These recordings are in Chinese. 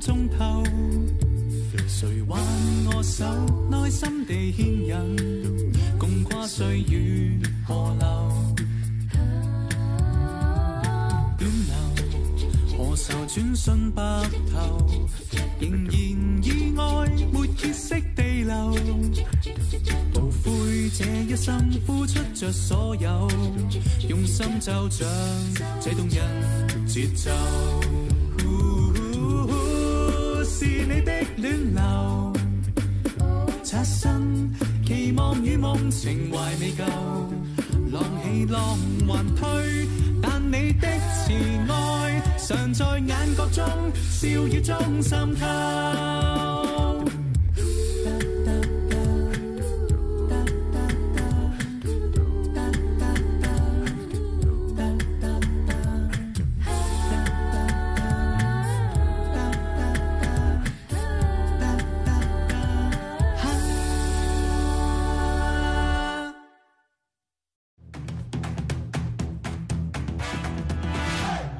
中透。谁挽我手，耐心地牵引，共跨岁月河流，暖流。何愁转瞬白头，仍然以爱没歇息地流，无悔这一生付出着所有，用心奏响这动人节奏。是你的暖流，擦身，期望与梦，情怀未够，浪起浪还退，但你的慈爱常在眼角中，笑语中渗透。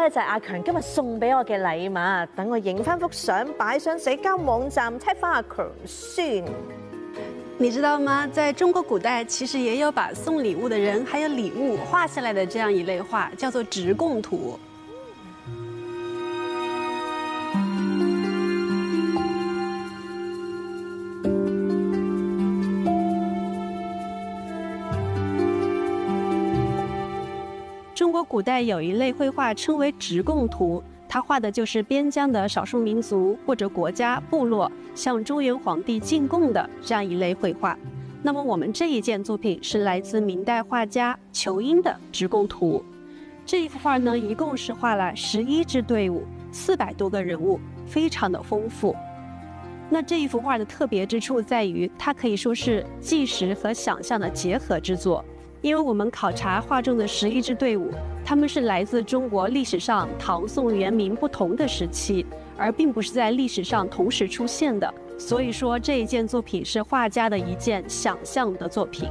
咧就系阿强今日送俾我嘅礼物，等我影翻幅相，摆上社交网站，check 翻阿强先。你知道吗？在中国古代，其实也有把送礼物的人还有礼物画下来的这样一类画，叫做直供图。古代有一类绘画称为“直贡图”，它画的就是边疆的少数民族或者国家、部落向中原皇帝进贡的这样一类绘画。那么我们这一件作品是来自明代画家仇英的“直贡图”。这一幅画呢，一共是画了十一支队伍，四百多个人物，非常的丰富。那这一幅画的特别之处在于，它可以说是纪实和想象的结合之作。因为我们考察画中的十一支队伍，他们是来自中国历史上唐、宋、元、明不同的时期，而并不是在历史上同时出现的。所以说，这一件作品是画家的一件想象的作品。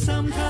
sometimes.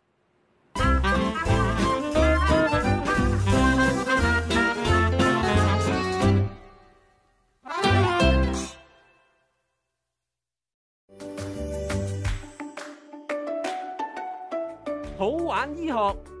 ょ